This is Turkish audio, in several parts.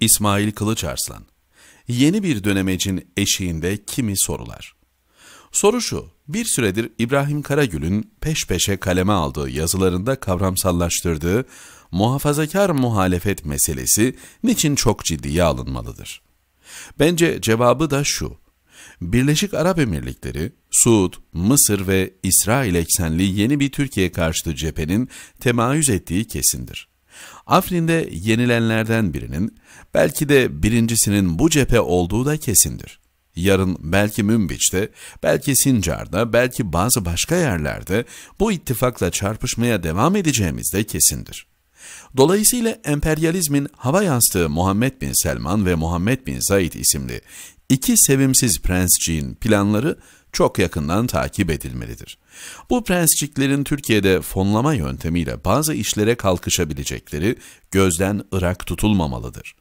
İsmail Kılıç Arslan Yeni bir dönemecin eşiğinde kimi sorular. Soru şu, bir süredir İbrahim Karagül'ün peş peşe kaleme aldığı yazılarında kavramsallaştırdığı muhafazakar muhalefet meselesi niçin çok ciddiye alınmalıdır? Bence cevabı da şu, Birleşik Arap Emirlikleri, Suud, Mısır ve İsrail eksenli yeni bir Türkiye karşıtı cephenin temayüz ettiği kesindir. Afrin'de yenilenlerden birinin, belki de birincisinin bu cephe olduğu da kesindir. Yarın belki Münbiç'te, belki Sincar'da, belki bazı başka yerlerde bu ittifakla çarpışmaya devam edeceğimiz de kesindir. Dolayısıyla emperyalizmin hava yastığı Muhammed bin Selman ve Muhammed bin Zayid isimli iki sevimsiz prensciğin planları çok yakından takip edilmelidir. Bu prensciklerin Türkiye'de fonlama yöntemiyle bazı işlere kalkışabilecekleri gözden ırak tutulmamalıdır.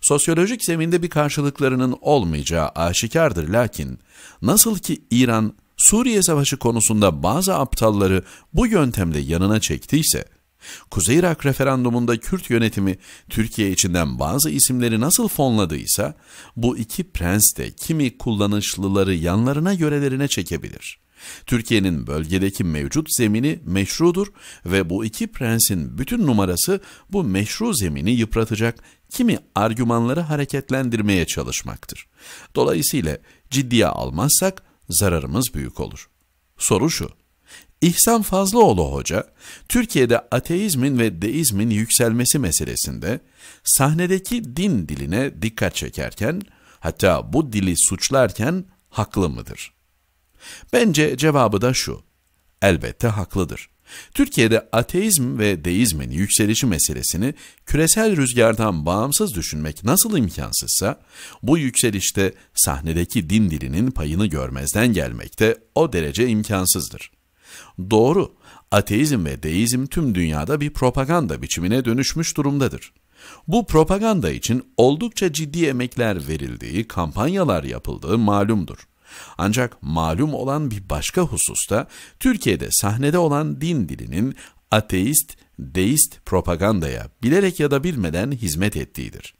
Sosyolojik zeminde bir karşılıklarının olmayacağı aşikardır lakin nasıl ki İran Suriye Savaşı konusunda bazı aptalları bu yöntemle yanına çektiyse, Kuzey Irak referandumunda Kürt yönetimi Türkiye içinden bazı isimleri nasıl fonladıysa bu iki prens de kimi kullanışlıları yanlarına görelerine çekebilir. Türkiye'nin bölgedeki mevcut zemini meşrudur ve bu iki prensin bütün numarası bu meşru zemini yıpratacak kimi argümanları hareketlendirmeye çalışmaktır. Dolayısıyla ciddiye almazsak zararımız büyük olur. Soru şu, İhsan Fazlıoğlu Hoca, Türkiye'de ateizmin ve deizmin yükselmesi meselesinde sahnedeki din diline dikkat çekerken, hatta bu dili suçlarken haklı mıdır? Bence cevabı da şu, elbette haklıdır. Türkiye'de ateizm ve deizmin yükselişi meselesini küresel rüzgardan bağımsız düşünmek nasıl imkansızsa, bu yükselişte sahnedeki din dilinin payını görmezden gelmek de o derece imkansızdır.'' Doğru, ateizm ve deizm tüm dünyada bir propaganda biçimine dönüşmüş durumdadır. Bu propaganda için oldukça ciddi emekler verildiği, kampanyalar yapıldığı malumdur. Ancak malum olan bir başka hususta Türkiye'de sahnede olan din dilinin ateist, deist propagandaya bilerek ya da bilmeden hizmet ettiğidir.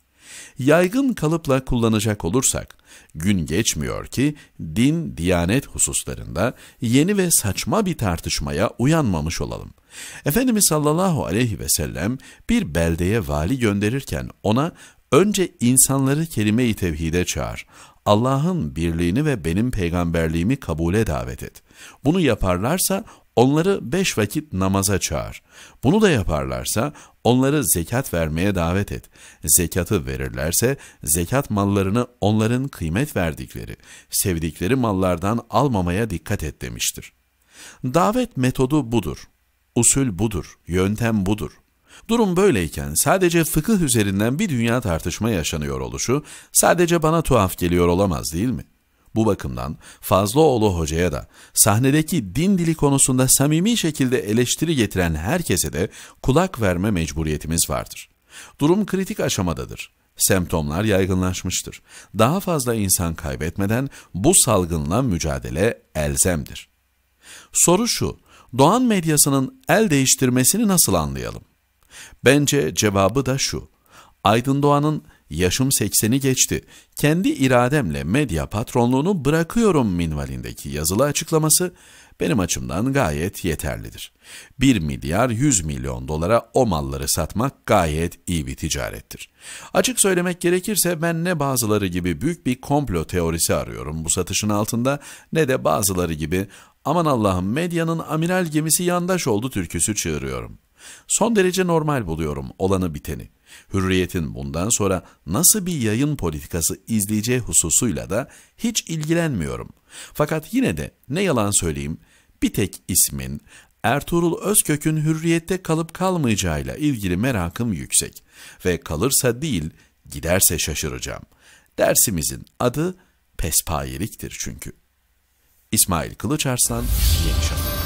Yaygın kalıpla kullanacak olursak, gün geçmiyor ki din, diyanet hususlarında yeni ve saçma bir tartışmaya uyanmamış olalım. Efendimiz sallallahu aleyhi ve sellem bir beldeye vali gönderirken ona önce insanları kelime-i tevhide çağır, Allah'ın birliğini ve benim peygamberliğimi kabule davet et. Bunu yaparlarsa Onları beş vakit namaza çağır. Bunu da yaparlarsa onları zekat vermeye davet et. Zekatı verirlerse zekat mallarını onların kıymet verdikleri, sevdikleri mallardan almamaya dikkat et demiştir. Davet metodu budur. Usul budur, yöntem budur. Durum böyleyken sadece fıkıh üzerinden bir dünya tartışma yaşanıyor oluşu sadece bana tuhaf geliyor olamaz değil mi?'' Bu bakımdan Fazlıoğlu Hoca'ya da sahnedeki din dili konusunda samimi şekilde eleştiri getiren herkese de kulak verme mecburiyetimiz vardır. Durum kritik aşamadadır. Semptomlar yaygınlaşmıştır. Daha fazla insan kaybetmeden bu salgınla mücadele elzemdir. Soru şu, Doğan medyasının el değiştirmesini nasıl anlayalım? Bence cevabı da şu, Aydın Doğan'ın yaşım 80'i geçti, kendi irademle medya patronluğunu bırakıyorum minvalindeki yazılı açıklaması benim açımdan gayet yeterlidir. 1 milyar 100 milyon dolara o malları satmak gayet iyi bir ticarettir. Açık söylemek gerekirse ben ne bazıları gibi büyük bir komplo teorisi arıyorum bu satışın altında ne de bazıları gibi aman Allah'ım medyanın amiral gemisi yandaş oldu türküsü çığırıyorum. Son derece normal buluyorum olanı biteni. Hürriyet'in bundan sonra nasıl bir yayın politikası izleyeceği hususuyla da hiç ilgilenmiyorum. Fakat yine de ne yalan söyleyeyim, bir tek ismin Ertuğrul Özkök'ün hürriyette kalıp kalmayacağıyla ilgili merakım yüksek ve kalırsa değil giderse şaşıracağım. Dersimizin adı pespayeliktir çünkü. İsmail Kılıçarslan, Yeni Şafak